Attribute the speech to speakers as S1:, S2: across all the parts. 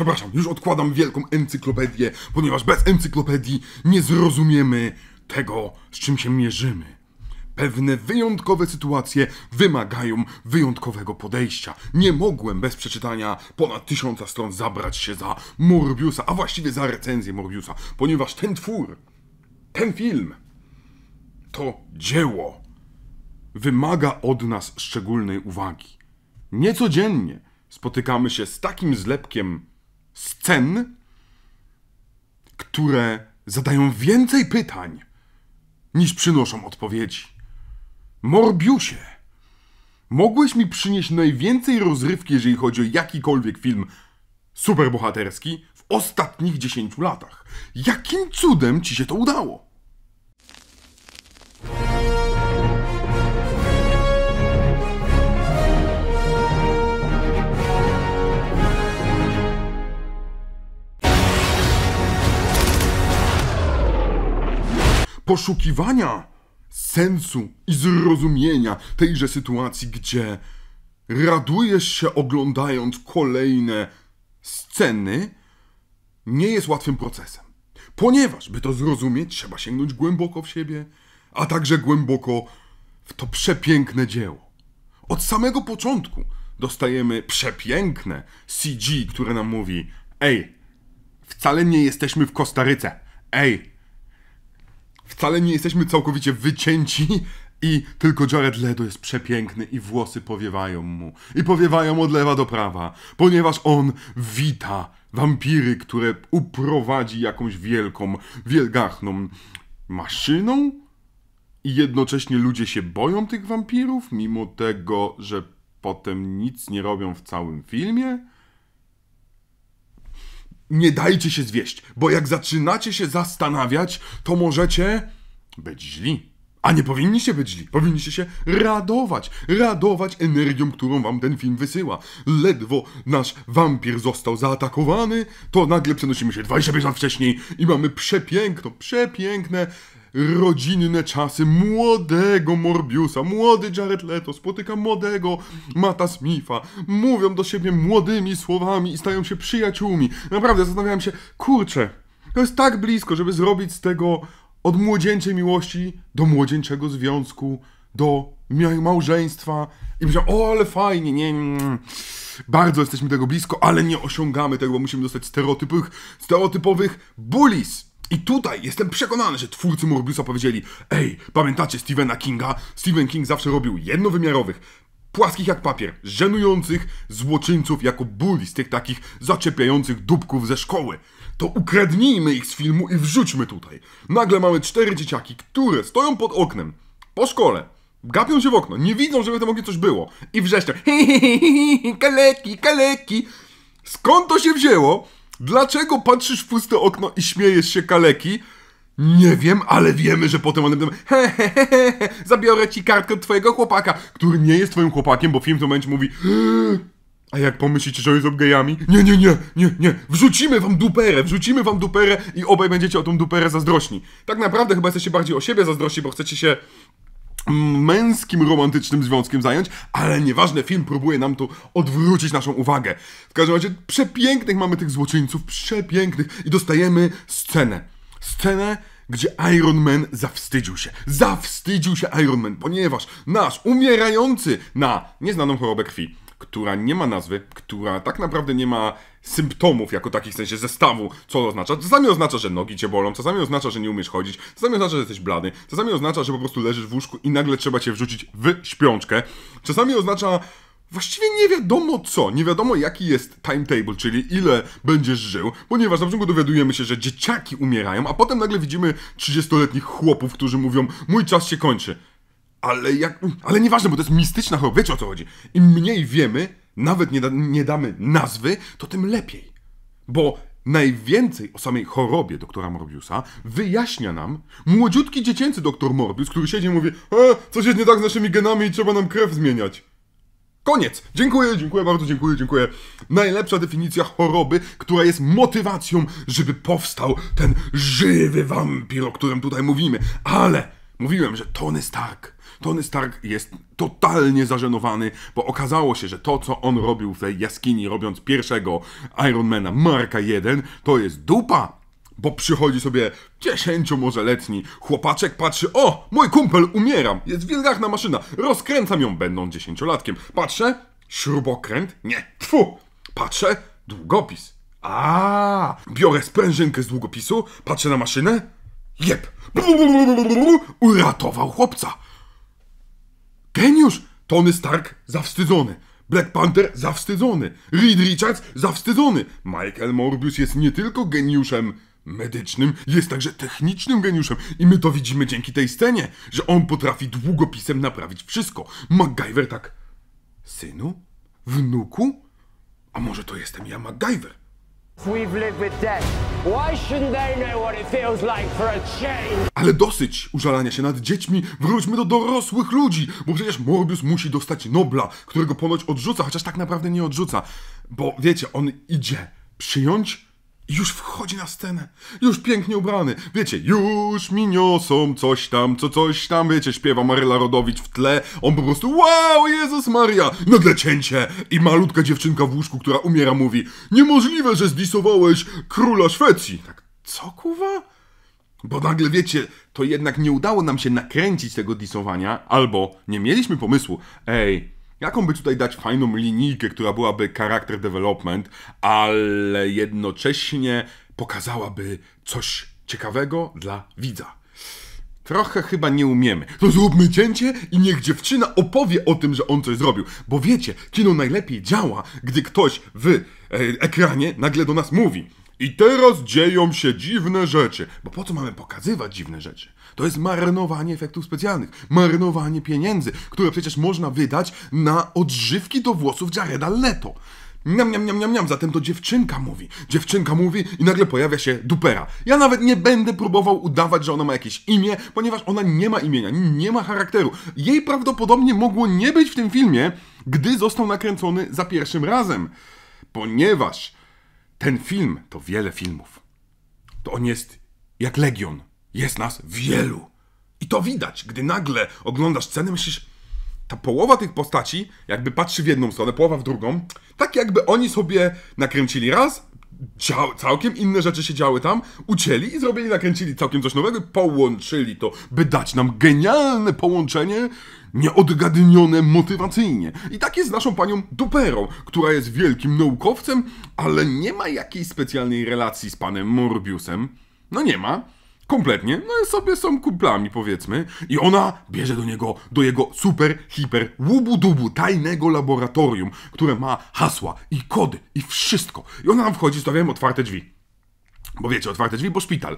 S1: Przepraszam, już odkładam wielką encyklopedię, ponieważ bez encyklopedii nie zrozumiemy tego, z czym się mierzymy. Pewne wyjątkowe sytuacje wymagają wyjątkowego podejścia. Nie mogłem bez przeczytania ponad tysiąca stron zabrać się za Morbiusa, a właściwie za recenzję Morbiusa, ponieważ ten twór, ten film, to dzieło wymaga od nas szczególnej uwagi. Niecodziennie spotykamy się z takim zlepkiem scen, które zadają więcej pytań niż przynoszą odpowiedzi. Morbiusie, mogłeś mi przynieść najwięcej rozrywki, jeżeli chodzi o jakikolwiek film superbohaterski w ostatnich 10 latach. Jakim cudem ci się to udało? poszukiwania sensu i zrozumienia tejże sytuacji, gdzie radujesz się oglądając kolejne sceny, nie jest łatwym procesem. Ponieważ, by to zrozumieć, trzeba sięgnąć głęboko w siebie, a także głęboko w to przepiękne dzieło. Od samego początku dostajemy przepiękne CG, które nam mówi: Ej, wcale nie jesteśmy w Kostaryce. Ej, wcale nie jesteśmy całkowicie wycięci i tylko Jared Leto jest przepiękny i włosy powiewają mu. I powiewają od lewa do prawa, ponieważ on wita wampiry, które uprowadzi jakąś wielką, wielgachną maszyną. I jednocześnie ludzie się boją tych wampirów, mimo tego, że potem nic nie robią w całym filmie. Nie dajcie się zwieść, bo jak zaczynacie się zastanawiać, to możecie być źli. A nie powinniście być źli, powinniście się radować, radować energią, którą wam ten film wysyła. Ledwo nasz wampir został zaatakowany, to nagle przenosimy się 25 lat wcześniej i mamy przepiękno, przepiękne rodzinne czasy młodego Morbiusa, młody Jared Leto spotyka młodego Mata Smitha, mówią do siebie młodymi słowami i stają się przyjaciółmi. Naprawdę zastanawiałem się, kurczę, to jest tak blisko, żeby zrobić z tego od młodzieńczej miłości do młodzieńczego związku, do małżeństwa. I myślałem, o, ale fajnie, nie, nie, bardzo jesteśmy tego blisko, ale nie osiągamy tego, bo musimy dostać stereotypowych, stereotypowych bullies. I tutaj jestem przekonany, że twórcy Morbiusa powiedzieli Ej, pamiętacie Stephena Kinga? Stephen King zawsze robił jednowymiarowych, płaskich jak papier, żenujących złoczyńców jako buli z tych takich zaczepiających dupków ze szkoły. To ukradnijmy ich z filmu i wrzućmy tutaj. Nagle mamy cztery dzieciaki, które stoją pod oknem, po szkole, gapią się w okno, nie widzą, żeby tam oknie coś było i wrzeszczą kaleki, kaleki. Skąd to się wzięło? Dlaczego patrzysz w puste okno i śmiejesz się kaleki? Nie wiem, ale wiemy, że potem one będą he, he, he, he, zabiorę ci kartkę od twojego chłopaka, który nie jest twoim chłopakiem, bo film w momencie mówi eee, a jak pomyślicie, że jest gejami? Nie, nie, nie, nie, nie. Wrzucimy wam duperę, wrzucimy wam duperę i obaj będziecie o tą duperę zazdrośni. Tak naprawdę chyba jesteście bardziej o siebie zazdrośni, bo chcecie się męskim romantycznym związkiem zająć, ale nieważne, film próbuje nam tu odwrócić naszą uwagę. W każdym razie przepięknych mamy tych złoczyńców, przepięknych i dostajemy scenę. Scenę, gdzie Iron Man zawstydził się. Zawstydził się Iron Man, ponieważ nasz umierający na nieznaną chorobę krwi, która nie ma nazwy, która tak naprawdę nie ma symptomów jako takich, w sensie zestawu, co oznacza. Czasami oznacza, że nogi cię bolą, czasami oznacza, że nie umiesz chodzić, czasami oznacza, że jesteś blady, czasami oznacza, że po prostu leżysz w łóżku i nagle trzeba cię wrzucić w śpiączkę, czasami oznacza Właściwie nie wiadomo co, nie wiadomo jaki jest timetable, czyli ile będziesz żył, ponieważ na początku dowiadujemy się, że dzieciaki umierają, a potem nagle widzimy 30-letnich chłopów, którzy mówią, mój czas się kończy. Ale jak, ale nieważne, bo to jest mistyczna choroba, wiecie o co chodzi. Im mniej wiemy, nawet nie, da, nie damy nazwy, to tym lepiej. Bo najwięcej o samej chorobie doktora Morbiusa wyjaśnia nam młodziutki dziecięcy doktor Morbius, który siedzi i mówi, e, coś jest nie tak z naszymi genami i trzeba nam krew zmieniać. Koniec! Dziękuję, dziękuję bardzo, dziękuję, dziękuję. Najlepsza definicja choroby, która jest motywacją, żeby powstał ten żywy wampir, o którym tutaj mówimy. Ale mówiłem, że Tony Stark, Tony Stark jest totalnie zażenowany, bo okazało się, że to, co on robił w tej jaskini, robiąc pierwszego Ironmana Marka 1, to jest dupa, bo przychodzi sobie letni chłopaczek, patrzy, o, mój kumpel, umieram, jest wielgachna maszyna, rozkręcam ją, będąc dziesięciolatkiem. Patrzę, śrubokręt, nie, tfu, patrzę, długopis. A, biorę sprężynkę z długopisu, patrzę na maszynę, jeb, uratował chłopca. Geniusz, Tony Stark zawstydzony. Black Panther zawstydzony, Reed Richards zawstydzony, Michael Morbius jest nie tylko geniuszem medycznym, jest także technicznym geniuszem i my to widzimy dzięki tej scenie, że on potrafi długopisem naprawić wszystko. MacGyver tak... Synu? Wnuku? A może to jestem ja MacGyver? Ale dosyć użalania się nad dziećmi, wróćmy do dorosłych ludzi, bo przecież Morbius musi dostać Nobla, którego ponoć odrzuca, chociaż tak naprawdę nie odrzuca, bo wiecie, on idzie przyjąć już wchodzi na scenę, już pięknie ubrany. Wiecie, już mi niosą coś tam, co coś tam, wiecie, śpiewa Maryla Rodowicz w tle. On po prostu, wow, Jezus Maria, nagle cięcie. I malutka dziewczynka w łóżku, która umiera, mówi, niemożliwe, że zdisowałeś króla Szwecji. Tak, co kuwa? Bo nagle wiecie, to jednak nie udało nam się nakręcić tego disowania, albo nie mieliśmy pomysłu, ej, jaką by tutaj dać fajną linijkę, która byłaby character development, ale jednocześnie pokazałaby coś ciekawego dla widza. Trochę chyba nie umiemy. To no zróbmy cięcie i niech dziewczyna opowie o tym, że on coś zrobił. Bo wiecie, kino najlepiej działa, gdy ktoś w e, ekranie nagle do nas mówi. I teraz dzieją się dziwne rzeczy. Bo po co mamy pokazywać dziwne rzeczy? To jest marnowanie efektów specjalnych, marnowanie pieniędzy, które przecież można wydać na odżywki do włosów Jareda Leto. Niam, niam, niam, niam, miam. Zatem to dziewczynka mówi. Dziewczynka mówi i nagle pojawia się dupera. Ja nawet nie będę próbował udawać, że ona ma jakieś imię, ponieważ ona nie ma imienia, nie ma charakteru. Jej prawdopodobnie mogło nie być w tym filmie, gdy został nakręcony za pierwszym razem. Ponieważ ten film to wiele filmów. To on jest jak legion. Jest nas wielu. I to widać, gdy nagle oglądasz scenę, myślisz, ta połowa tych postaci jakby patrzy w jedną stronę, połowa w drugą, tak jakby oni sobie nakręcili raz, całkiem inne rzeczy się działy tam, ucięli i zrobili, nakręcili całkiem coś nowego, połączyli to, by dać nam genialne połączenie, nieodgadnione motywacyjnie. I tak jest z naszą panią Duperą, która jest wielkim naukowcem, ale nie ma jakiejś specjalnej relacji z panem Morbiusem. No nie ma. Kompletnie. No i sobie są kumplami, powiedzmy. I ona bierze do niego, do jego super, hiper, łubu-dubu, tajnego laboratorium, które ma hasła i kody i wszystko. I ona nam wchodzi, stawiają otwarte drzwi. Bo wiecie, otwarte drzwi, bo szpital.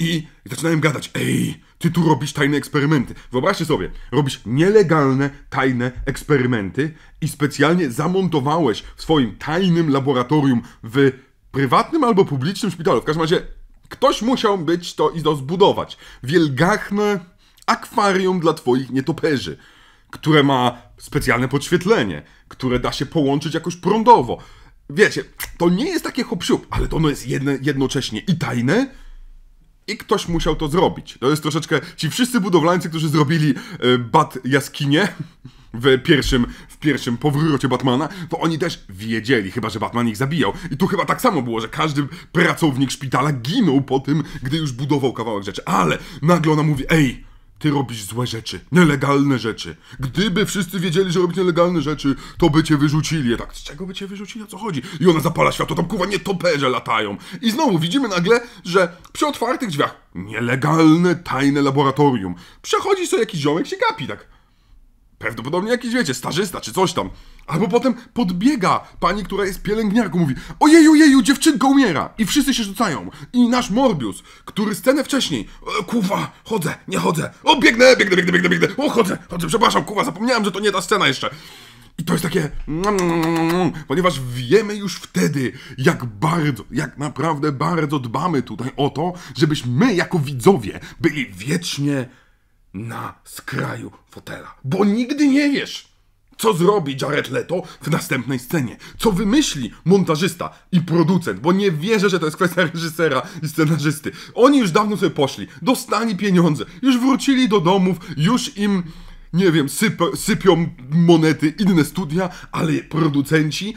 S1: I zaczynałem gadać, ej, ty tu robisz tajne eksperymenty. Wyobraźcie sobie, robisz nielegalne, tajne eksperymenty i specjalnie zamontowałeś w swoim tajnym laboratorium w prywatnym albo publicznym szpitalu. W każdym razie Ktoś musiał być to i to zbudować. Wielgachne akwarium dla twoich nietoperzy, które ma specjalne podświetlenie, które da się połączyć jakoś prądowo. Wiecie, to nie jest takie hop ale to ono jest jedne, jednocześnie i tajne, i ktoś musiał to zrobić. To jest troszeczkę ci wszyscy budowlańcy, którzy zrobili y, bat jaskinie, w pierwszym, w pierwszym powrocie Batmana, to oni też wiedzieli, chyba że Batman ich zabijał. I tu chyba tak samo było, że każdy pracownik szpitala ginął po tym, gdy już budował kawałek rzeczy. Ale nagle ona mówi, ej, ty robisz złe rzeczy, nielegalne rzeczy. Gdyby wszyscy wiedzieli, że robisz nielegalne rzeczy, to by cię wyrzucili. Ja tak, z czego by cię wyrzucili, o co chodzi? I ona zapala światło, tam kurwa nietoperze latają. I znowu widzimy nagle, że przy otwartych drzwiach nielegalne, tajne laboratorium. Przechodzi sobie jakiś ziomek, się gapi tak. Prawdopodobnie jakiś, wiecie, starzysta czy coś tam. Albo potem podbiega pani, która jest pielęgniarką, mówi Ojeju, jeju, dziewczynka umiera! I wszyscy się rzucają. I nasz Morbius, który scenę wcześniej e, Kuwa, chodzę, nie chodzę. O, biegnę, biegnę, biegnę, biegnę, biegnę. O, chodzę, chodzę, przepraszam, kuwa, zapomniałem, że to nie ta scena jeszcze. I to jest takie, mm, ponieważ wiemy już wtedy, jak bardzo, jak naprawdę bardzo dbamy tutaj o to, żebyśmy jako widzowie byli wiecznie na skraju fotela, bo nigdy nie wiesz, co zrobi Jared Leto w następnej scenie? Co wymyśli montażysta i producent? Bo nie wierzę, że to jest kwestia reżysera i scenarzysty. Oni już dawno sobie poszli, dostali pieniądze, już wrócili do domów, już im, nie wiem, syp sypią monety inne studia, ale producenci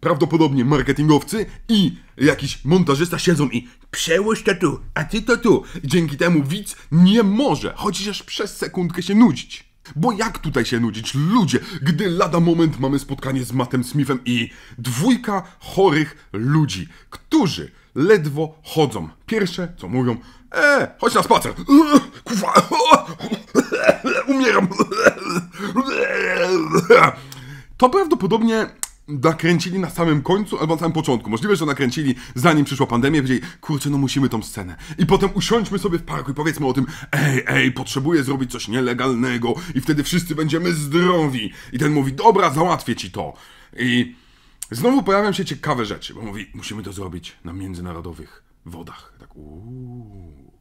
S1: prawdopodobnie marketingowcy i jakiś montażysta siedzą i przełóż to tu, a ty to tu. Dzięki temu widz nie może chociaż przez sekundkę się nudzić. Bo jak tutaj się nudzić, ludzie, gdy lada moment mamy spotkanie z Mattem Smithem i dwójka chorych ludzi, którzy ledwo chodzą. Pierwsze, co mówią, e, chodź na spacer. Kufa, umieram. To prawdopodobnie nakręcili na samym końcu albo na samym początku. Możliwe, że nakręcili zanim przyszła pandemia, powiedzieli, kurczę, no musimy tą scenę. I potem usiądźmy sobie w parku i powiedzmy o tym, ej, ej, potrzebuję zrobić coś nielegalnego i wtedy wszyscy będziemy zdrowi. I ten mówi, dobra, załatwię ci to. I znowu pojawiają się ciekawe rzeczy, bo mówi, musimy to zrobić na międzynarodowych wodach. Tak, uuu.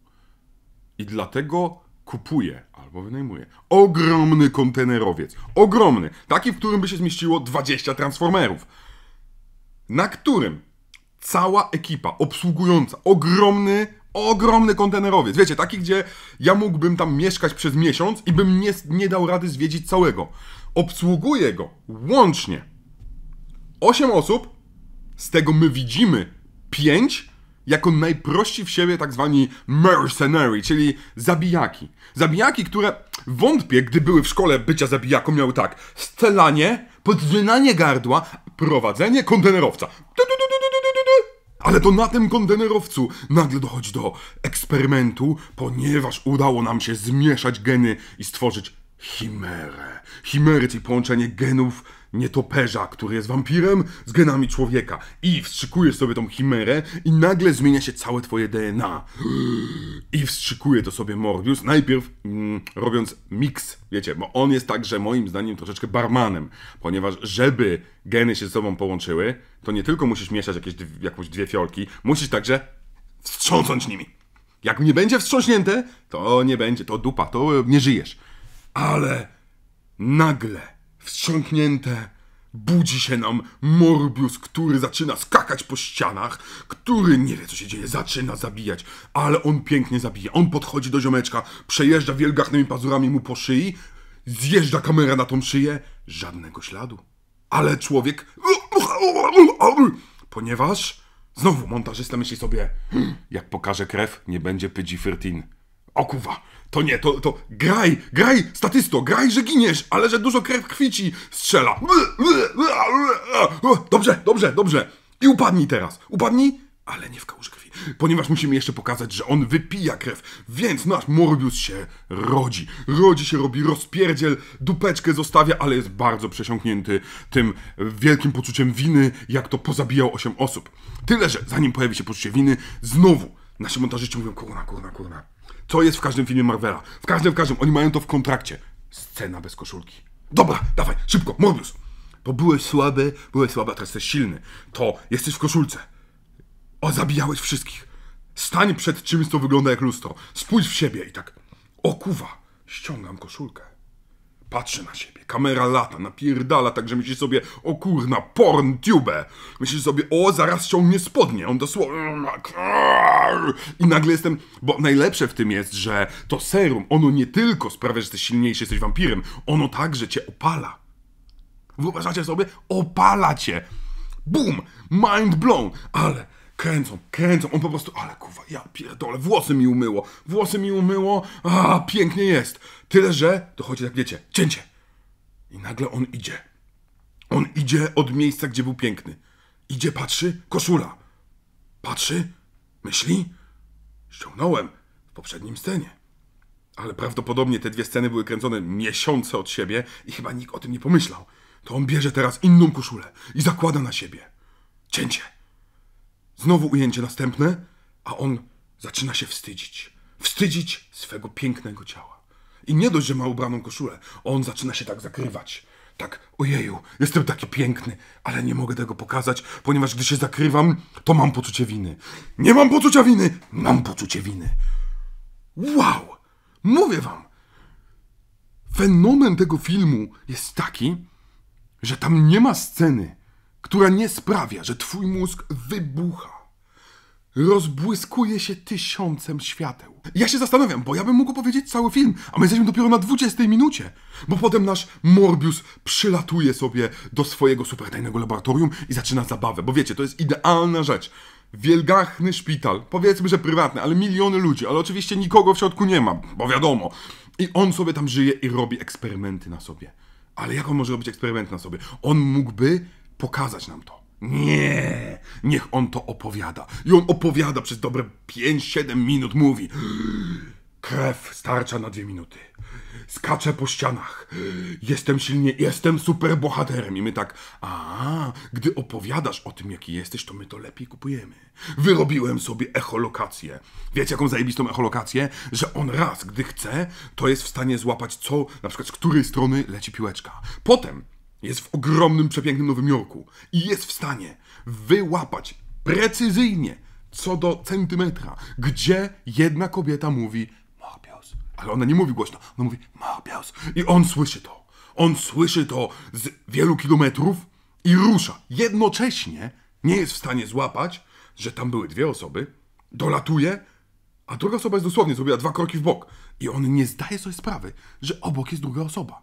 S1: I dlatego kupuje albo wynajmuje ogromny kontenerowiec. Ogromny. Taki, w którym by się zmieściło 20 transformerów. Na którym cała ekipa obsługująca ogromny, ogromny kontenerowiec. Wiecie, taki, gdzie ja mógłbym tam mieszkać przez miesiąc i bym nie, nie dał rady zwiedzić całego. Obsługuje go łącznie 8 osób, z tego my widzimy 5, jako najprości w siebie tak zwani mercenary, czyli zabijaki. Zabijaki, które wątpię, gdy były w szkole bycia zabijaką, miały tak scelanie, podrzynanie gardła, prowadzenie kontenerowca. Ale to na tym kontenerowcu nagle dochodzi do eksperymentu, ponieważ udało nam się zmieszać geny i stworzyć chimerę. Chimery, czyli połączenie genów nietoperza, który jest wampirem z genami człowieka i wstrzykujesz sobie tą chimerę i nagle zmienia się całe twoje DNA. I wstrzykuje to sobie Morbius, najpierw mm, robiąc miks, wiecie, bo on jest także moim zdaniem troszeczkę barmanem, ponieważ żeby geny się ze sobą połączyły, to nie tylko musisz mieszać jakieś, jakąś dwie fiolki, musisz także wstrząsnąć nimi. Jak nie będzie wstrząśnięte, to nie będzie, to dupa, to nie żyjesz. Ale nagle wstrząknięte. Budzi się nam Morbius, który zaczyna skakać po ścianach, który nie wie co się dzieje, zaczyna zabijać, ale on pięknie zabija. On podchodzi do ziomeczka, przejeżdża wielgachnymi pazurami mu po szyi, zjeżdża kamera na tą szyję, żadnego śladu. Ale człowiek, ponieważ znowu montażysta myśli sobie, hmm, jak pokaże krew, nie będzie pg O Okuwa. To nie, to, to graj, graj, statysto, graj, że giniesz, ale że dużo krew kwici, strzela. Dobrze, dobrze, dobrze. I upadnij teraz. Upadnij, ale nie w kałuży krwi. Ponieważ musimy jeszcze pokazać, że on wypija krew, więc nasz Morbius się rodzi. Rodzi się, robi rozpierdziel, dupeczkę zostawia, ale jest bardzo przesiąknięty tym wielkim poczuciem winy, jak to pozabijał 8 osób. Tyle, że zanim pojawi się poczucie winy, znowu nasi montażyści mówią, kurna, kurna, kurna. Co jest w każdym filmie Marvela? W każdym, w każdym. Oni mają to w kontrakcie. Scena bez koszulki. Dobra, dawaj, szybko, Morbius. Bo byłeś słaby, byłeś słaby, a teraz jesteś silny. To jesteś w koszulce. O, zabijałeś wszystkich. Stań przed czymś, co wygląda jak lustro. Spójrz w siebie i tak. O kuwa, ściągam koszulkę. Patrzy na siebie, kamera lata, napierdala, także myśli sobie, o kurna, porn tube. Myśli sobie, o, zaraz ciągnie spodnie, on dosłownie... I nagle jestem... Bo najlepsze w tym jest, że to serum, ono nie tylko sprawia, że jesteś silniejszy, jesteś wampirem, ono także cię opala. Wyobrażacie sobie? Opala cię. Boom! Mind blown! Ale kręcą, kręcą, on po prostu, ale kuwa, ja pierdolę, włosy mi umyło, włosy mi umyło, a pięknie jest. Tyle, że dochodzi tak, wiecie, cięcie. I nagle on idzie. On idzie od miejsca, gdzie był piękny. Idzie, patrzy, koszula. Patrzy, myśli, ściągnąłem w poprzednim scenie. Ale prawdopodobnie te dwie sceny były kręcone miesiące od siebie i chyba nikt o tym nie pomyślał. To on bierze teraz inną koszulę i zakłada na siebie. Cięcie. Znowu ujęcie następne, a on zaczyna się wstydzić. Wstydzić swego pięknego ciała. I nie dość, że ma ubraną koszulę, on zaczyna się tak zakrywać. Tak, ojeju, jestem taki piękny, ale nie mogę tego pokazać, ponieważ gdy się zakrywam, to mam poczucie winy. Nie mam poczucia winy, mam poczucie winy. Wow! Mówię wam! Fenomen tego filmu jest taki, że tam nie ma sceny, która nie sprawia, że twój mózg wybucha. Rozbłyskuje się tysiącem świateł. Ja się zastanawiam, bo ja bym mógł powiedzieć cały film, a my jesteśmy dopiero na 20 minucie, bo potem nasz Morbius przylatuje sobie do swojego supertajnego laboratorium i zaczyna zabawę, bo wiecie, to jest idealna rzecz. Wielgachny szpital, powiedzmy, że prywatny, ale miliony ludzi, ale oczywiście nikogo w środku nie ma, bo wiadomo. I on sobie tam żyje i robi eksperymenty na sobie. Ale jak on może robić eksperymenty na sobie? On mógłby pokazać nam to. Nie, niech on to opowiada. I on opowiada przez dobre 5-7 minut, mówi. Krew starcza na dwie minuty. Skaczę po ścianach. Jestem silnie, jestem super bohaterem. I my tak, a gdy opowiadasz o tym, jaki jesteś, to my to lepiej kupujemy. Wyrobiłem sobie echolokację. Wiecie, jaką zajebistą echolokację? Że on raz, gdy chce, to jest w stanie złapać co, na przykład z której strony leci piłeczka. Potem jest w ogromnym, przepięknym Nowym Jorku i jest w stanie wyłapać precyzyjnie, co do centymetra, gdzie jedna kobieta mówi Morbius. Ale ona nie mówi głośno, ona mówi Morbius. I on słyszy to. On słyszy to z wielu kilometrów i rusza. Jednocześnie nie jest w stanie złapać, że tam były dwie osoby, dolatuje, a druga osoba jest dosłownie, zrobiła dwa kroki w bok. I on nie zdaje sobie sprawy, że obok jest druga osoba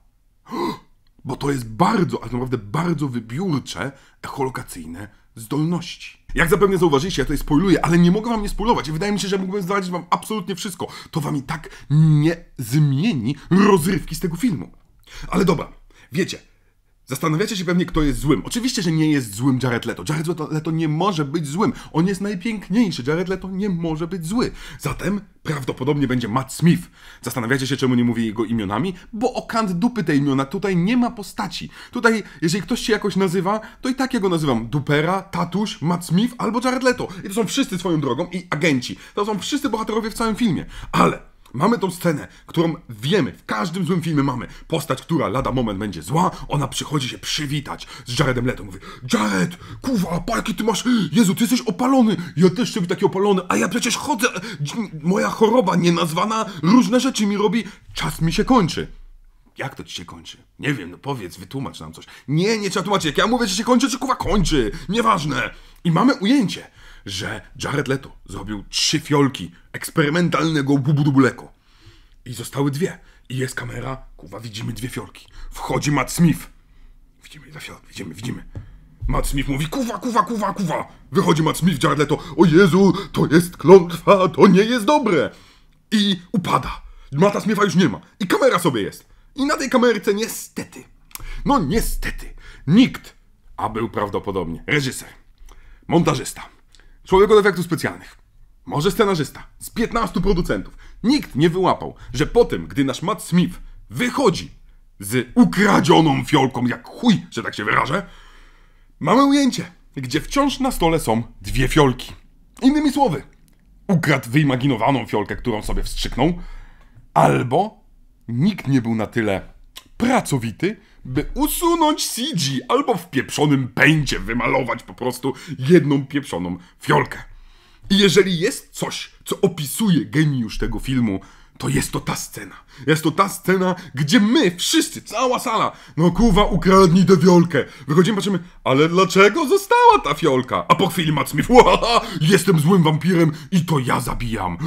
S1: bo to jest bardzo, ale tak naprawdę bardzo wybiórcze echolokacyjne zdolności. Jak zapewne zauważyliście, ja tutaj spoiluję, ale nie mogę wam nie spoilować. Wydaje mi się, że mógłbym zdradzić wam absolutnie wszystko. To wam i tak nie zmieni rozrywki z tego filmu. Ale dobra, wiecie, Zastanawiacie się pewnie, kto jest złym. Oczywiście, że nie jest złym Jared Leto. Jared Leto, nie może być złym. On jest najpiękniejszy. Jared Leto nie może być zły. Zatem prawdopodobnie będzie Matt Smith. Zastanawiacie się, czemu nie mówię jego imionami? Bo o kant dupy te imiona tutaj nie ma postaci. Tutaj, jeżeli ktoś się jakoś nazywa, to i tak ja go nazywam Dupera, Tatuś, Matt Smith albo Jared Leto. I to są wszyscy swoją drogą i agenci. To są wszyscy bohaterowie w całym filmie. Ale Mamy tą scenę, którą wiemy, w każdym złym filmie mamy. Postać, która lada moment będzie zła, ona przychodzi się przywitać z Jaredem Leto. Mówi, Jared, kuwa, parki ty masz, Jezu, ty jesteś opalony, ja też jestem taki opalony, a ja przecież chodzę, moja choroba nienazwana różne rzeczy mi robi, czas mi się kończy. Jak to ci się kończy? Nie wiem, no powiedz, wytłumacz nam coś. Nie, nie trzeba tłumaczyć, jak ja mówię, że się kończy, czy kuwa kończy, nieważne. I mamy ujęcie, że Jared Leto zrobił trzy fiolki eksperymentalnego bubudubuleko. I zostały dwie. I jest kamera, kuwa, widzimy dwie fiolki. Wchodzi Matt Smith. Widzimy dwie fiolki, widzimy, widzimy. Matt Smith mówi, kuwa, kuwa, kuwa, kuwa. Wychodzi Matt Smith, Jared Leto, o Jezu, to jest klątwa, to nie jest dobre. I upada. Mata Smitha już nie ma. I kamera sobie jest. I na tej kamerce niestety, no niestety, nikt, a był prawdopodobnie reżyser, montażysta, Człowiek od efektów specjalnych. Może scenarzysta. Z 15 producentów. Nikt nie wyłapał, że po tym, gdy nasz Matt Smith wychodzi z ukradzioną fiolką, jak chuj, że tak się wyrażę, mamy ujęcie, gdzie wciąż na stole są dwie fiolki. Innymi słowy, ukradł wyimaginowaną fiolkę, którą sobie wstrzyknął, albo nikt nie był na tyle pracowity, by usunąć CG albo w pieprzonym pędzie wymalować po prostu jedną pieprzoną fiolkę. I jeżeli jest coś, co opisuje geniusz tego filmu, to jest to ta scena. Jest to ta scena, gdzie my wszyscy, cała sala, no kuwa, ukradnij tę wiolkę. Wychodzimy, patrzymy, ale dlaczego została ta fiolka? A po chwili Matt Smith, jestem złym wampirem i to ja zabijam.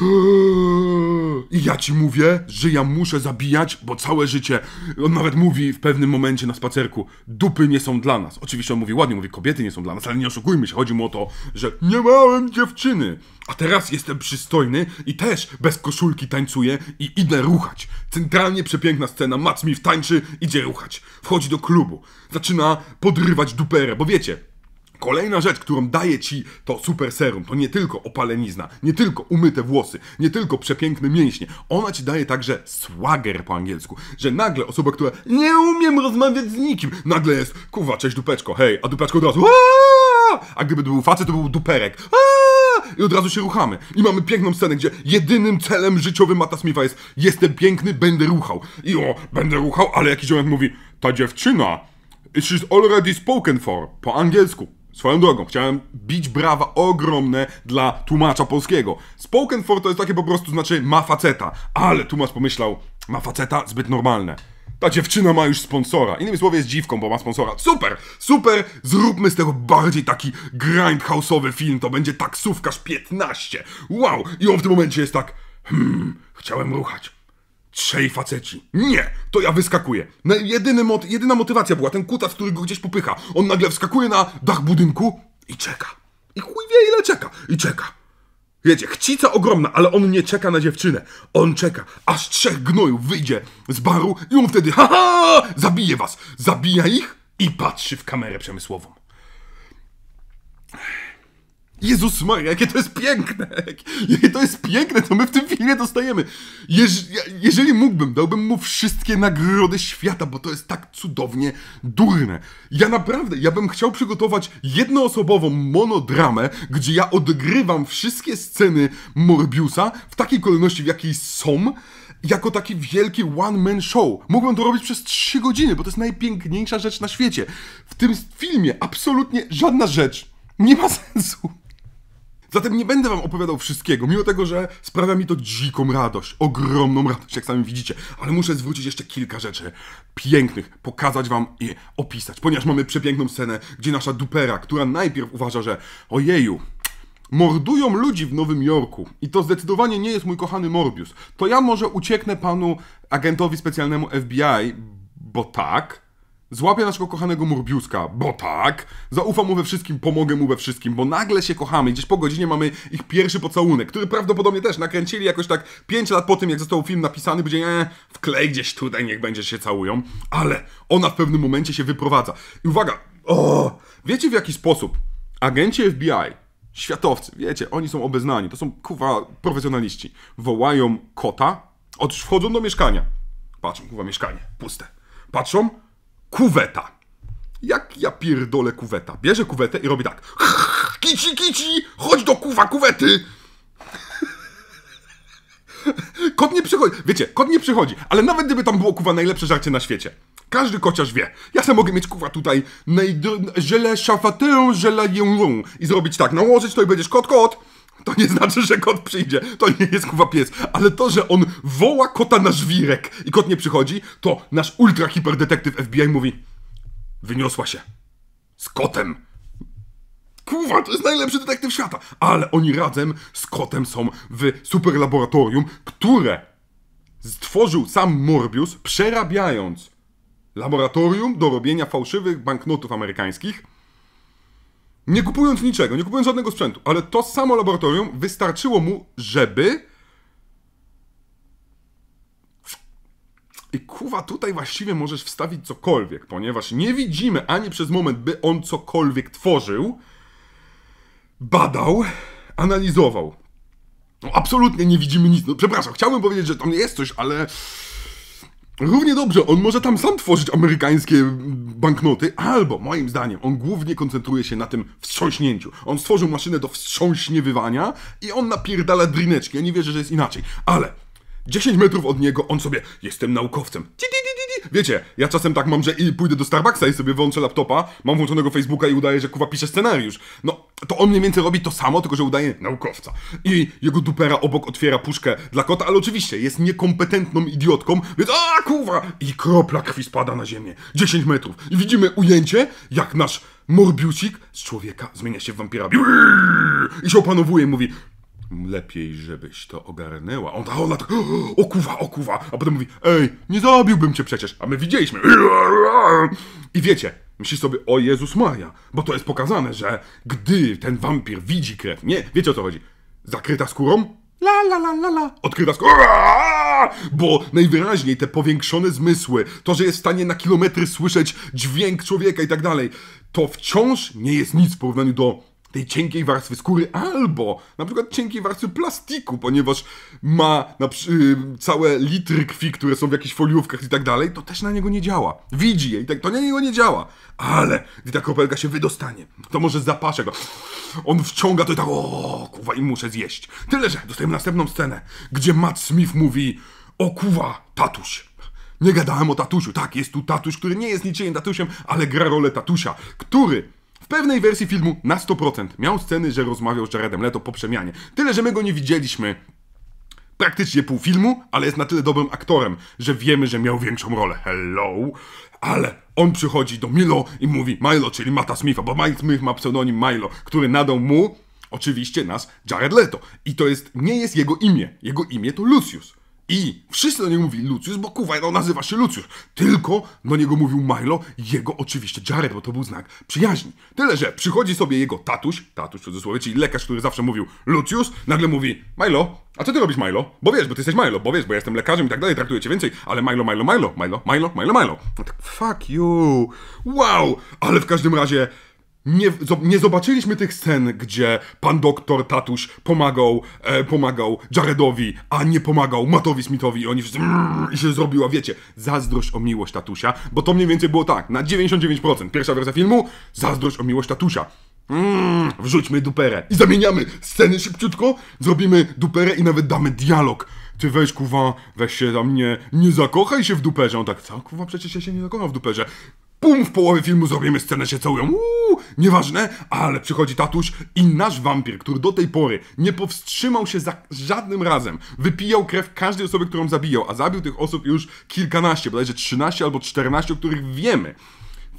S1: I ja ci mówię, że ja muszę zabijać, bo całe życie, on nawet mówi w pewnym momencie na spacerku, dupy nie są dla nas. Oczywiście on mówi ładnie, mówi kobiety nie są dla nas, ale nie oszukujmy się, chodzi mu o to, że nie małem dziewczyny. A teraz jestem przystojny i też bez koszulki tańcuję i idę ruchać. Centralnie przepiękna scena, Mac mi tańczy, idzie ruchać. Wchodzi do klubu, zaczyna podrywać duperę, bo wiecie, Kolejna rzecz, którą daje ci to super serum, to nie tylko opalenizna, nie tylko umyte włosy, nie tylko przepiękne mięśnie. Ona ci daje także swagger po angielsku, że nagle osoba, która nie umiem rozmawiać z nikim, nagle jest, kuwa, cześć dupeczko, hej, a dupeczko od razu, a gdyby to był facet, to był duperek, aaa! i od razu się ruchamy. I mamy piękną scenę, gdzie jedynym celem życiowym Mata Smitha jest jestem piękny, będę ruchał. I o, będę ruchał, ale jakiś ziomek mówi, ta dziewczyna, she's already spoken for, po angielsku. Swoją drogą, chciałem bić brawa ogromne dla tłumacza polskiego. Spoken for to jest takie po prostu znaczy ma faceta, ale tłumacz pomyślał, ma faceta, zbyt normalne ta dziewczyna ma już sponsora. Innymi słowy jest dziwką, bo ma sponsora. Super, super, zróbmy z tego bardziej taki grindhouse'owy film, to będzie taksówkarz 15. Wow, i on w tym momencie jest tak, hmm, chciałem ruchać. Trzej faceci. Nie! To ja wyskakuję. Jedyny mot jedyna motywacja była ten kutas, który go gdzieś popycha. On nagle wskakuje na dach budynku i czeka. I chuj wie ile czeka. I czeka. Wiecie, chcica ogromna, ale on nie czeka na dziewczynę. On czeka, aż trzech gnojów wyjdzie z baru i on wtedy, haha, zabije was. Zabija ich i patrzy w kamerę przemysłową. Jezus Maria, jakie to jest piękne! Jakie to jest piękne, to my w tym filmie dostajemy. Jeż, jeżeli mógłbym, dałbym mu wszystkie nagrody świata, bo to jest tak cudownie durne. Ja naprawdę, ja bym chciał przygotować jednoosobową monodramę, gdzie ja odgrywam wszystkie sceny Morbiusa w takiej kolejności, w jakiej są, jako taki wielki one-man show. Mogłem to robić przez 3 godziny, bo to jest najpiękniejsza rzecz na świecie. W tym filmie absolutnie żadna rzecz nie ma sensu. Zatem nie będę wam opowiadał wszystkiego, mimo tego, że sprawia mi to dziką radość, ogromną radość, jak sami widzicie, ale muszę zwrócić jeszcze kilka rzeczy pięknych, pokazać wam i opisać, ponieważ mamy przepiękną scenę, gdzie nasza dupera, która najpierw uważa, że ojeju, mordują ludzi w Nowym Jorku i to zdecydowanie nie jest mój kochany Morbius, to ja może ucieknę panu agentowi specjalnemu FBI, bo tak, Złapię naszego kochanego Murbiuska, bo tak, zaufam mu we wszystkim, pomogę mu we wszystkim, bo nagle się kochamy. Gdzieś po godzinie mamy ich pierwszy pocałunek, który prawdopodobnie też nakręcili jakoś tak 5 lat po tym, jak został film napisany, będzie nie, wklej gdzieś tutaj, niech będzie się całują, ale ona w pewnym momencie się wyprowadza. I uwaga, o, wiecie w jaki sposób agenci FBI, światowcy, wiecie, oni są obeznani, to są kuwa profesjonaliści, wołają kota, otóż wchodzą do mieszkania, patrzą, kuwa, mieszkanie, puste, patrzą, kuweta. Jak ja pierdolę kuweta? Bierze kuwetę i robi tak. Kici, kici, chodź do kuwa kuwety! Kot nie przychodzi, wiecie, kot nie przychodzi, ale nawet gdyby tam było kuwa najlepsze żarcie na świecie. Każdy kociarz wie. Ja sam mogę mieć kuwa tutaj najdro... Żele szafatę, żele I zrobić tak, nałożyć to i będziesz kot, kot. To nie znaczy, że kot przyjdzie. To nie jest kuwa pies. Ale to, że on woła kota na żwirek i kot nie przychodzi, to nasz ultra hiperdetektyw FBI mówi wyniosła się. Z kotem. Kurwa, to jest najlepszy detektyw świata. Ale oni razem z kotem są w super laboratorium, które stworzył sam Morbius, przerabiając laboratorium do robienia fałszywych banknotów amerykańskich nie kupując niczego, nie kupując żadnego sprzętu, ale to samo laboratorium wystarczyło mu, żeby. I kuwa, tutaj właściwie możesz wstawić cokolwiek, ponieważ nie widzimy ani przez moment, by on cokolwiek tworzył, badał, analizował. No absolutnie nie widzimy nic. No przepraszam, chciałbym powiedzieć, że tam jest coś, ale Równie dobrze, on może tam sam tworzyć amerykańskie banknoty, albo moim zdaniem on głównie koncentruje się na tym wstrząśnięciu. On stworzył maszynę do wstrząśniewywania i on napierdala drineczki. Ja nie wierzę, że jest inaczej, ale 10 metrów od niego on sobie jestem naukowcem. Ci, Wiecie, ja czasem tak mam, że i pójdę do Starbucksa i sobie włączę laptopa, mam włączonego Facebooka i udaję, że kuwa pisze scenariusz. No, to on mniej więcej robi to samo, tylko że udaje naukowca. I jego dupera obok otwiera puszkę dla kota, ale oczywiście jest niekompetentną idiotką, więc a kuwa! I kropla krwi spada na ziemię. 10 metrów. I widzimy ujęcie, jak nasz Morbiusik z człowieka zmienia się w wampira. I się opanowuje i mówi lepiej, żebyś to ogarnęła. On, ta ona tak, okuwa, okuwa, a potem mówi, ej, nie zabiłbym cię przecież, a my widzieliśmy. I wiecie, myślisz sobie, o Jezus Maria, bo to jest pokazane, że gdy ten wampir widzi krew, nie, wiecie o co chodzi, zakryta skórą, la la la la la, odkryta skóra, bo najwyraźniej te powiększone zmysły, to, że jest w stanie na kilometry słyszeć dźwięk człowieka i tak dalej, to wciąż nie jest nic w porównaniu do tej cienkiej warstwy skóry albo na przykład cienkiej warstwy plastiku, ponieważ ma na, przykład y, całe litry krwi, które są w jakichś foliówkach i tak dalej, to też na niego nie działa. Widzi je i tak to na niego nie działa. Ale gdy ta kropelka się wydostanie, to może zapasze go. On wciąga to i tak o kuwa i muszę zjeść. Tyle, że dostajemy następną scenę, gdzie Matt Smith mówi o kuwa tatuś. Nie gadałem o tatusiu. Tak, jest tu tatuś, który nie jest niczym tatusiem, ale gra rolę tatusia, który w pewnej wersji filmu na 100% miał sceny, że rozmawiał z Jaredem Leto po przemianie. Tyle, że my go nie widzieliśmy praktycznie pół filmu, ale jest na tyle dobrym aktorem, że wiemy, że miał większą rolę. Hello! Ale on przychodzi do Milo i mówi Milo, czyli Mata Smitha, bo Mike Smith ma pseudonim Milo, który nadał mu oczywiście nas Jared Leto. I to jest, nie jest jego imię. Jego imię to Lucius. I wszyscy do niego mówili Lucius, bo kuwa, no nazywa się Lucius. Tylko do niego mówił Milo, jego oczywiście Jared, bo to był znak przyjaźni. Tyle, że przychodzi sobie jego tatuś, tatuś w cudzysłowie, czyli lekarz, który zawsze mówił Lucius, nagle mówi Milo, a co ty robisz Milo? Bo wiesz, bo ty jesteś Milo, bo wiesz, bo ja jestem lekarzem i tak dalej, traktuję cię więcej, ale Milo, Milo, Milo, Milo, Milo, Milo, Milo. No tak, fuck you. Wow, ale w każdym razie nie, nie, zobaczyliśmy tych scen, gdzie pan doktor tatuś pomagał, e, pomagał Jaredowi, a nie pomagał Matowi Smithowi i oni wszyscy się zrobiła, wiecie, zazdrość o miłość tatusia, bo to mniej więcej było tak, na 99% pierwsza wersja filmu, zazdrość o miłość tatusia. Mm, wrzućmy duperę i zamieniamy sceny szybciutko, zrobimy duperę i nawet damy dialog ty weź kuwa, weź się za mnie, nie zakochaj się w duperze. On tak, co kuwa, przecież ja się nie zakocham w duperze. Pum, w połowie filmu zrobimy scenę, się całują. Uuu, nieważne, ale przychodzi tatuś i nasz wampir, który do tej pory nie powstrzymał się za żadnym razem, wypijał krew każdej osoby, którą zabijał, a zabił tych osób już kilkanaście, bodajże 13 albo 14, o których wiemy.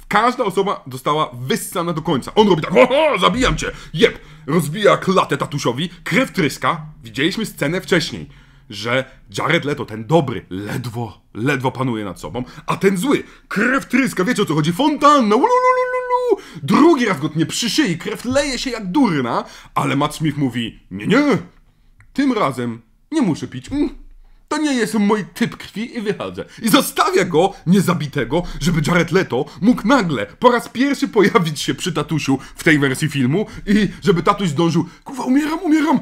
S1: Każda osoba została wyssana do końca. On robi tak, oho, zabijam cię, jeb, rozbija klatę tatuszowi, krew tryska. Widzieliśmy scenę wcześniej że Jared Leto, ten dobry, ledwo, ledwo panuje nad sobą, a ten zły, krew tryska, wiecie o co chodzi, fontanna, ululululu, drugi raz go nie szyi, krew leje się jak durna, ale Matt Smith mówi, nie, nie, tym razem nie muszę pić, mm, to nie jest mój typ krwi i wychodzę. I zostawia go niezabitego, żeby Jared Leto mógł nagle po raz pierwszy pojawić się przy tatusiu w tej wersji filmu i żeby tatuś zdążył, kurwa umieram, umieram,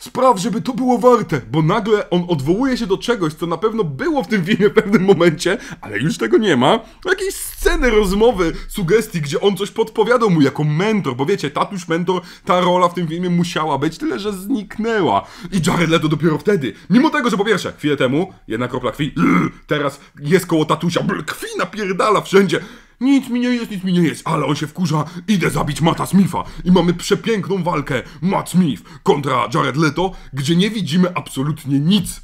S1: spraw, żeby to było warte, bo nagle on odwołuje się do czegoś, co na pewno było w tym filmie w pewnym momencie, ale już tego nie ma. Jakiejś sceny rozmowy, sugestii, gdzie on coś podpowiadał mu jako mentor, bo wiecie, tatuś mentor, ta rola w tym filmie musiała być, tyle że zniknęła. I Jared Leto dopiero wtedy, mimo tego, że po pierwsze, chwilę temu, jedna kropla krwi, teraz jest koło tatusia, kwi krwi napierdala wszędzie, nic mi nie jest, nic mi nie jest, ale on się wkurza, idę zabić Mata Smitha i mamy przepiękną walkę Matt Smith kontra Jared Leto, gdzie nie widzimy absolutnie nic.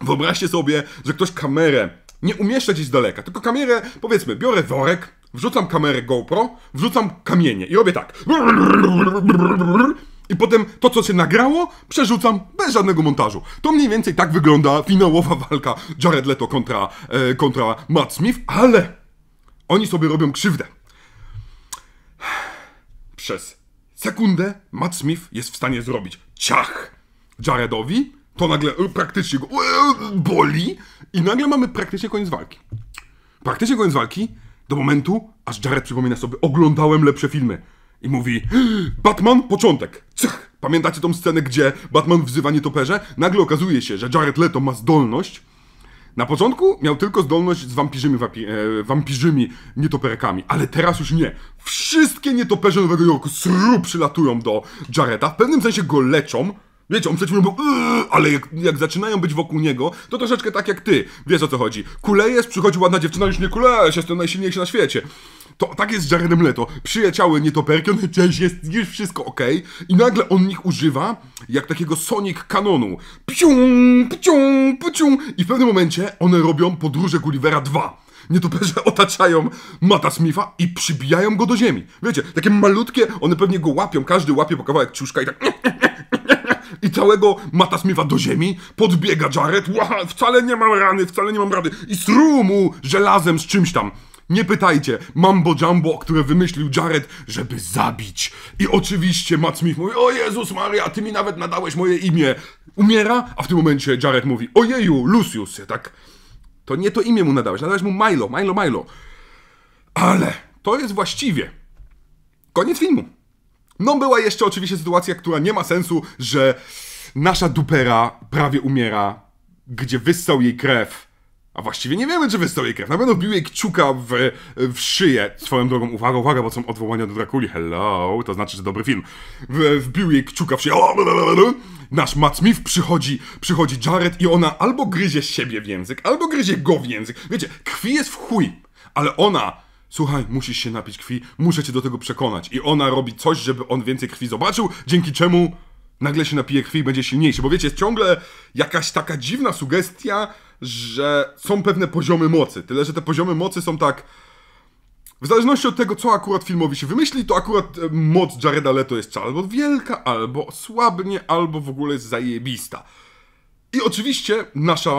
S1: Wyobraźcie sobie, że ktoś kamerę nie umieszcza gdzieś z daleka, tylko kamerę, powiedzmy, biorę worek, wrzucam kamerę GoPro, wrzucam kamienie i robię tak. I potem to, co się nagrało, przerzucam bez żadnego montażu. To mniej więcej tak wygląda finałowa walka Jared Leto kontra, e, kontra Matt Smith, ale oni sobie robią krzywdę. Przez sekundę Matt Smith jest w stanie zrobić ciach Jaredowi, to nagle y, praktycznie go y, boli i nagle mamy praktycznie koniec walki. Praktycznie koniec walki do momentu, aż Jared przypomina sobie, oglądałem lepsze filmy. I mówi, Batman, początek. Cych. Pamiętacie tą scenę, gdzie Batman wzywa nietoperze? Nagle okazuje się, że Jared Leto ma zdolność, na początku miał tylko zdolność z wampirzymi, wapi, e, wampirzymi nietoperkami, ale teraz już nie. Wszystkie nietoperze Nowego Jorku sru przylatują do Jareda, w pewnym sensie go leczą, Wiecie, on przed chwilą był, yy, ale jak, jak, zaczynają być wokół niego, to troszeczkę tak jak ty. Wiesz o co chodzi. Kulejesz, przychodzi ładna dziewczyna, już nie kulejesz, jestem najsilniejszy na świecie. To tak jest z Jaredem Leto. Przyjaciały nietoperki, on cześć, jest już wszystko ok. I nagle on ich używa jak takiego Sonic kanonu. Pcium, pcium, pcium. I w pewnym momencie one robią podróże Gullivera 2 nietoperze otaczają Mata Smitha i przybijają go do ziemi. Wiecie, takie malutkie, one pewnie go łapią, każdy łapie po kawałek ciuszka i tak i całego Matasmiewa do ziemi, podbiega Jared, Ła, wcale nie mam rany, wcale nie mam rady i strumu żelazem z czymś tam. Nie pytajcie, mambo jumbo, które wymyślił Jared, żeby zabić. I oczywiście Matt Smith mówi, o Jezus Maria, ty mi nawet nadałeś moje imię. Umiera, a w tym momencie Jared mówi, ojeju, Lucius, tak... To nie to imię mu nadałeś, nadałeś mu Milo, Milo, Milo. Ale to jest właściwie koniec filmu. No była jeszcze oczywiście sytuacja, która nie ma sensu, że nasza dupera prawie umiera, gdzie wyssał jej krew. A właściwie nie wiemy, czy wyssał jej krew. Na pewno wbił jej kciuka w, w szyję. Swoją drogą, uwaga, uwaga, bo są odwołania do Drakuli. Hello, to znaczy, że dobry film. W, wbił jej kciuka w szyję. Nasz Matt Smith przychodzi, przychodzi Jared i ona albo gryzie siebie w język, albo gryzie go w język. Wiecie, krwi jest w chuj, ale ona słuchaj, musisz się napić krwi, muszę cię do tego przekonać. I ona robi coś, żeby on więcej krwi zobaczył, dzięki czemu nagle się napije krwi i będzie silniejszy. Bo wiecie, jest ciągle jakaś taka dziwna sugestia, że są pewne poziomy mocy. Tyle, że te poziomy mocy są tak... W zależności od tego, co akurat filmowi się wymyśli, to akurat e, moc Jareda Leto jest albo wielka, albo słabnie, albo w ogóle jest zajebista. I oczywiście nasza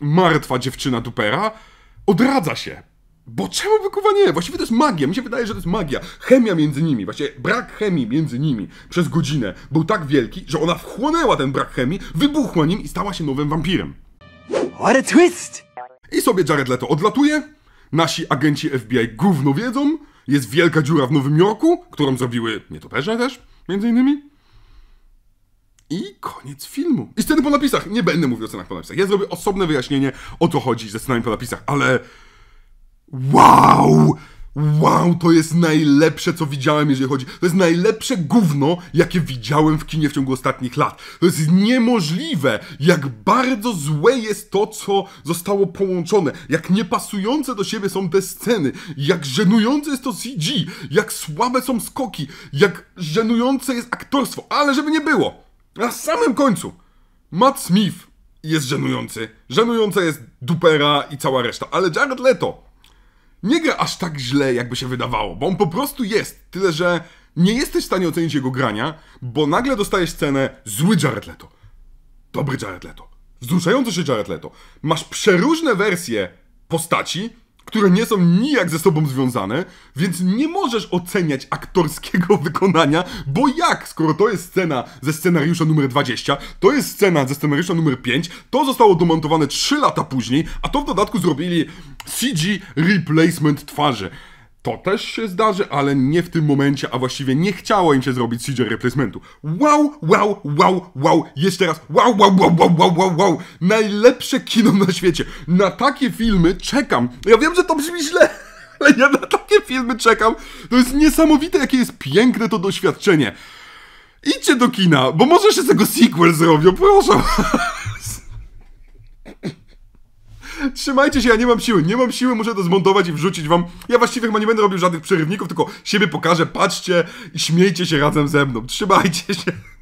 S1: martwa dziewczyna Dupera odradza się, bo czemu by kuwa nie? Właściwie to jest magia. Mi się wydaje, że to jest magia. Chemia między nimi, właśnie brak chemii między nimi przez godzinę był tak wielki, że ona wchłonęła ten brak chemii, wybuchła nim i stała się nowym wampirem. What a twist! I sobie Jared Leto odlatuje, nasi agenci FBI gówno wiedzą, jest wielka dziura w Nowym Jorku, którą zrobiły nietoperze też, między innymi. I koniec filmu. I sceny po napisach. Nie będę mówił o scenach po napisach. Ja zrobię osobne wyjaśnienie, o co chodzi ze scenami po napisach, ale... Wow! Wow, to jest najlepsze, co widziałem, jeżeli chodzi. To jest najlepsze gówno, jakie widziałem w kinie w ciągu ostatnich lat. To jest niemożliwe, jak bardzo złe jest to, co zostało połączone. Jak niepasujące do siebie są te sceny. Jak żenujące jest to CG. Jak słabe są skoki. Jak żenujące jest aktorstwo. Ale żeby nie było, na samym końcu Matt Smith jest żenujący. żenujące jest Dupera i cała reszta. Ale Jared Leto nie gra aż tak źle, jakby się wydawało, bo on po prostu jest. Tyle, że nie jesteś w stanie ocenić jego grania, bo nagle dostajesz scenę zły Jared Leto, dobry Jared Leto, wzruszający się Jared Leto. Masz przeróżne wersje postaci, które nie są nijak ze sobą związane, więc nie możesz oceniać aktorskiego wykonania, bo jak, skoro to jest scena ze scenariusza numer 20, to jest scena ze scenariusza numer 5, to zostało domontowane 3 lata później, a to w dodatku zrobili CG replacement twarzy. To też się zdarzy, ale nie w tym momencie, a właściwie nie chciało im się zrobić CJ replacementu. Wow, wow, wow, wow, jeszcze raz, wow, wow, wow, wow, wow, wow, wow, najlepsze kino na świecie. Na takie filmy czekam. Ja wiem, że to brzmi źle, ale ja na takie filmy czekam. To jest niesamowite, jakie jest piękne to doświadczenie. Idźcie do kina, bo może się z tego sequel zrobią, proszę. Trzymajcie się, ja nie mam siły, nie mam siły, muszę to zmontować i wrzucić wam. Ja właściwie chyba nie będę robił żadnych przerywników, tylko siebie pokażę, patrzcie i śmiejcie się razem ze mną. Trzymajcie się.